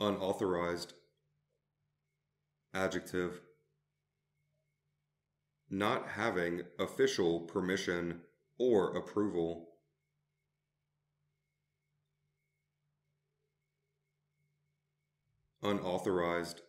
unauthorized adjective not having official permission or approval. Unauthorized